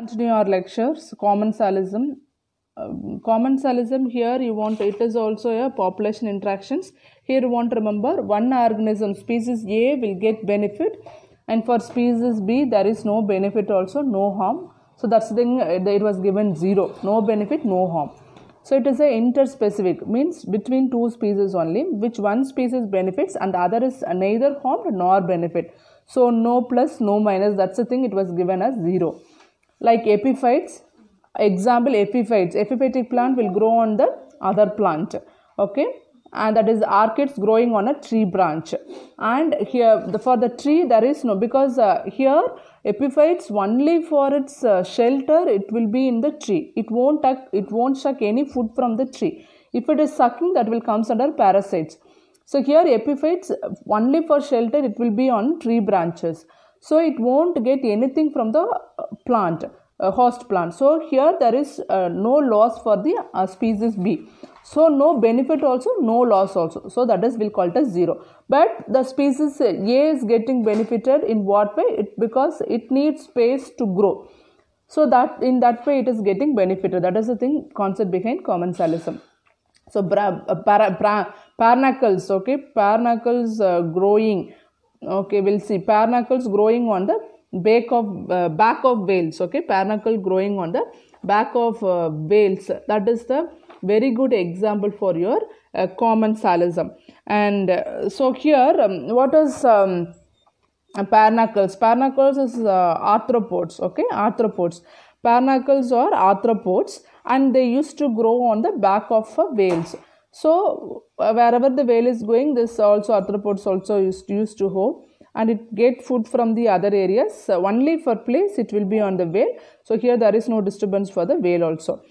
continue our lectures commensalism uh, um, commensalism here you want it is also a population interactions here you want to remember one organism species a will get benefit and for species b there is no benefit also no harm so that's the thing uh, it was given zero no benefit no harm so it is a interspecific means between two species only which one species benefits and the other is neither harmed nor benefit so no plus no minus that's the thing it was given as zero like epiphytes example epiphytes epiphytic plant will grow on the other plant okay and that is orchids growing on a tree branch and here the, for the tree there is no because uh, here epiphytes only for its uh, shelter it will be in the tree it won't tuck, it won't suck any food from the tree if it is sucking that will comes under parasites so here epiphytes only for shelter it will be on tree branches so it won't get anything from the uh, plant uh, host plant so here there is uh, no loss for the uh, species b so no benefit also no loss also so that is we'll call it as zero but the species a is getting benefited in what way it because it needs space to grow so that in that way it is getting benefited that is the thing concept behind commensalism so bra, uh, para, para, parnacles okay parnacles uh, growing okay we'll see parnacles growing on the back of uh, back of whales okay parenucle growing on the back of uh, whales that is the very good example for your uh, common salism and uh, so here um, what is um, parnacles is uh, arthropods okay arthropods parnacles are arthropods and they used to grow on the back of uh, whales so uh, wherever the whale is going, this also arthropods also used, used to hoe and it get food from the other areas. only for place it will be on the whale. So here there is no disturbance for the whale also.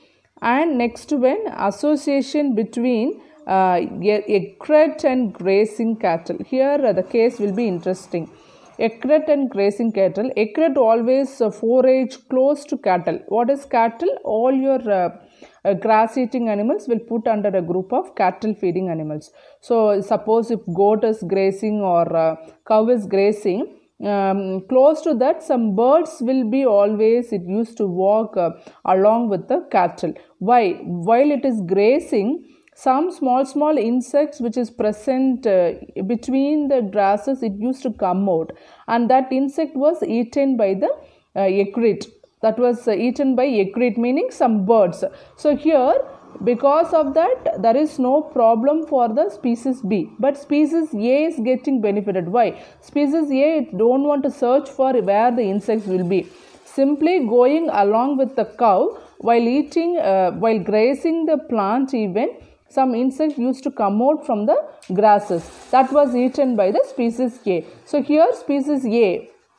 And next when association between uh, egret and grazing cattle. Here uh, the case will be interesting. Egret and grazing cattle. Egret always uh, forage close to cattle. What is cattle? All your uh, uh, grass eating animals will put under a group of cattle feeding animals so suppose if goat is grazing or uh, cow is grazing um, close to that some birds will be always it used to walk uh, along with the cattle why while it is grazing some small small insects which is present uh, between the grasses it used to come out and that insect was eaten by the uh, that was eaten by ecrete meaning some birds so here because of that there is no problem for the species b but species a is getting benefited why species a don't want to search for where the insects will be simply going along with the cow while eating uh, while grazing the plant even some insects used to come out from the grasses that was eaten by the species a so here species a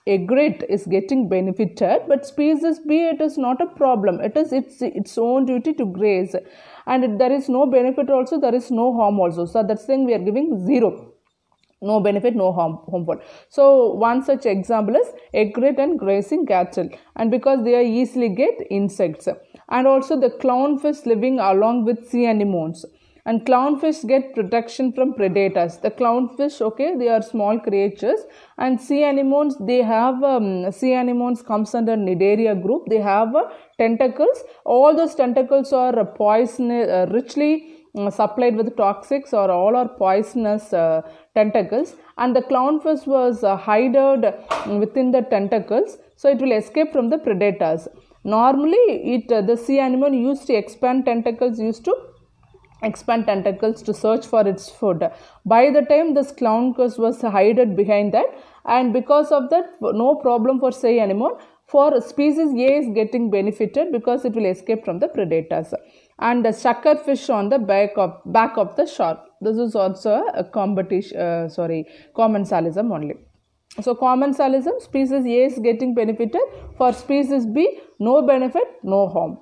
a grid is getting benefited but species b it is not a problem it is its its own duty to graze and there is no benefit also there is no harm also so that's thing we are giving zero no benefit no harm harmful so one such example is egret and grazing cattle and because they are easily get insects and also the clownfish living along with sea anemones and clownfish get protection from predators the clownfish okay they are small creatures and sea anemones they have um, sea anemones comes under nidaria group they have uh, tentacles all those tentacles are uh, poisonous uh, richly uh, supplied with toxics or all are poisonous uh, tentacles and the clownfish was uh, hided mm, within the tentacles so it will escape from the predators normally it uh, the sea animal used to expand tentacles used to expand tentacles to search for its food. By the time this clown curse was hidden behind that, and because of that, no problem for say anymore. For species A is getting benefited because it will escape from the predators. And the sucker fish on the back of back of the shark. This is also a competition. Uh, sorry, commensalism only. So commensalism, species A is getting benefited. For species B, no benefit, no harm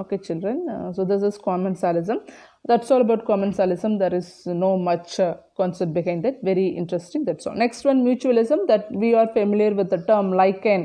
okay children uh, so this is commensalism that's all about commensalism there is no much uh, concept behind that very interesting that's all next one mutualism that we are familiar with the term lichen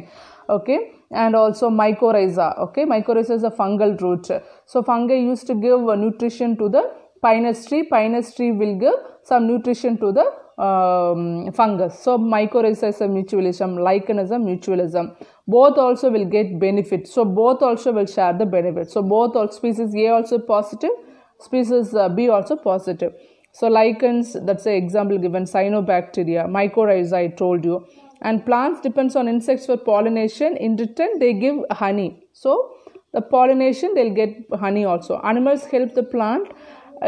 okay and also mycorrhiza okay mycorrhiza is a fungal root so fungi used to give nutrition to the pinus tree pinus tree will give some nutrition to the um, fungus. So mycorrhiza is a mutualism, lichen is a mutualism. Both also will get benefit. So both also will share the benefit. So both all species A also positive, species uh, B also positive. So lichens, that's an example given, cyanobacteria, mycorrhiza I told you. And plants depends on insects for pollination. In return, they give honey. So the pollination, they'll get honey also. Animals help the plant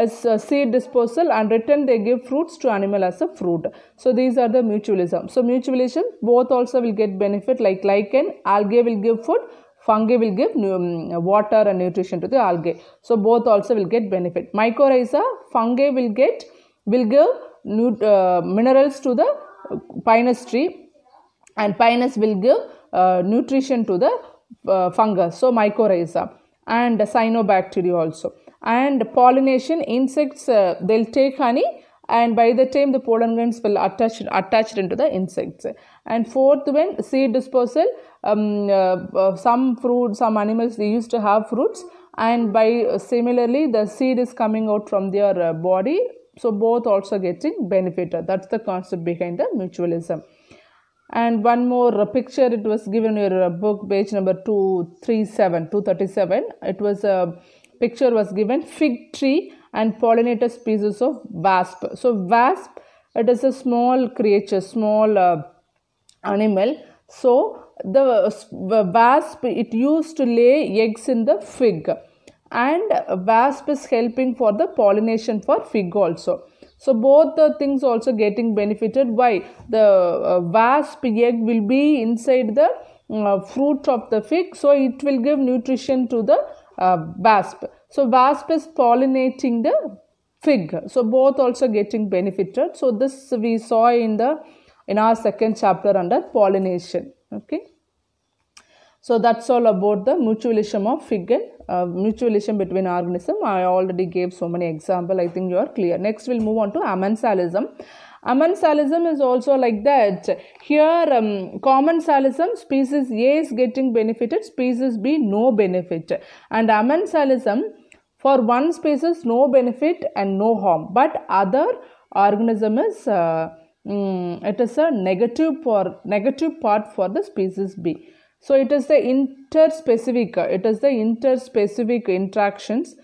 as seed disposal and return they give fruits to animal as a fruit so these are the mutualism so mutualism both also will get benefit like lichen algae will give food fungi will give mm, water and nutrition to the algae so both also will get benefit mycorrhiza fungi will get will give uh, minerals to the pinus tree and pinus will give uh, nutrition to the uh, fungus so mycorrhiza and cyanobacteria also and pollination insects uh, they'll take honey and by the time the pollen grains will attach attached into the insects and fourth one seed dispersal um, uh, uh, some fruit some animals they used to have fruits and by uh, similarly the seed is coming out from their uh, body so both also getting benefited that's the concept behind the mutualism and one more uh, picture it was given in your uh, book page number 237 237 it was a picture was given fig tree and pollinator species of wasp. So wasp it is a small creature, small uh, animal. So the wasp it used to lay eggs in the fig and wasp is helping for the pollination for fig also so both the things also getting benefited why the uh, wasp egg will be inside the uh, fruit of the fig so it will give nutrition to the uh, wasp. So wasp is pollinating the fig. So both also getting benefited. So this we saw in the in our second chapter under pollination. Okay. So that's all about the mutualism of fig and uh, mutualism between organism. I already gave so many example. I think you are clear. Next we'll move on to amensalism. Commensalism is also like that. Here, um, commensalism, species A is getting benefited, species B no benefit. And commensalism, for one species no benefit and no harm, but other organism is uh, um, it is a negative for negative part for the species B. So it is the interspecific. It is the interspecific interactions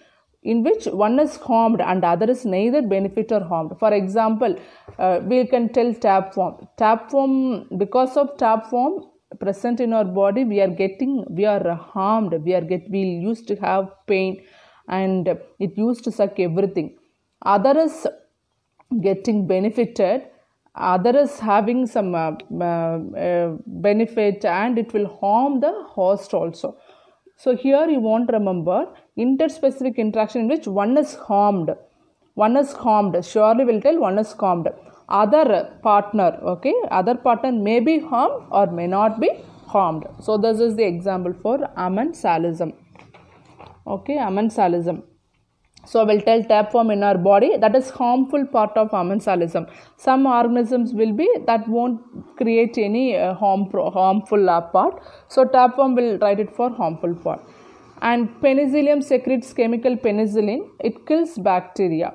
in which one is harmed and other is neither benefit or harmed for example uh, we can tell tap form tap form because of tap form present in our body we are getting we are harmed we are get we used to have pain and it used to suck everything other is getting benefited other is having some uh, uh, uh benefit and it will harm the host also so here you won't remember interspecific interaction in which one is harmed. One is harmed. Surely will tell one is harmed. Other partner, okay, other partner may be harmed or may not be harmed. So this is the example for amensalism. Okay, amensalism. So I will tell tap in our body that is harmful part of amensalism. Some organisms will be that won't create any uh, harm pro- harmful uh, part. So tapeworm will write it for harmful part. And penicillium secretes chemical penicillin. It kills bacteria.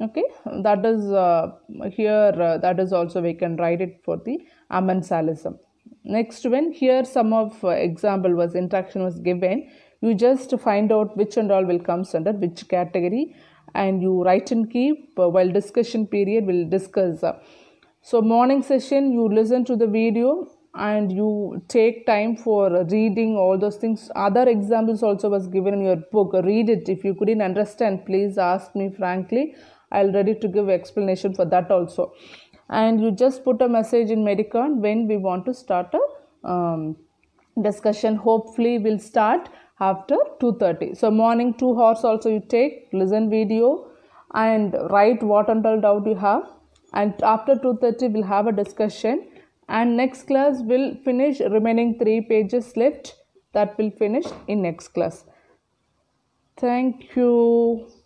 Okay, that is uh, here. Uh, that is also we can write it for the amensalism. Next one here some of uh, example was interaction was given. You just find out which and all will comes under which category, and you write and keep uh, while discussion period will discuss so morning session you listen to the video and you take time for reading all those things other examples also was given in your book read it if you couldn't understand please ask me frankly i'll ready to give explanation for that also and you just put a message in medicon when we want to start a um, discussion hopefully will start after 2.30 so morning two hours also you take listen video and write what until doubt you have and after 2.30 we'll have a discussion and next class will finish remaining three pages left that will finish in next class thank you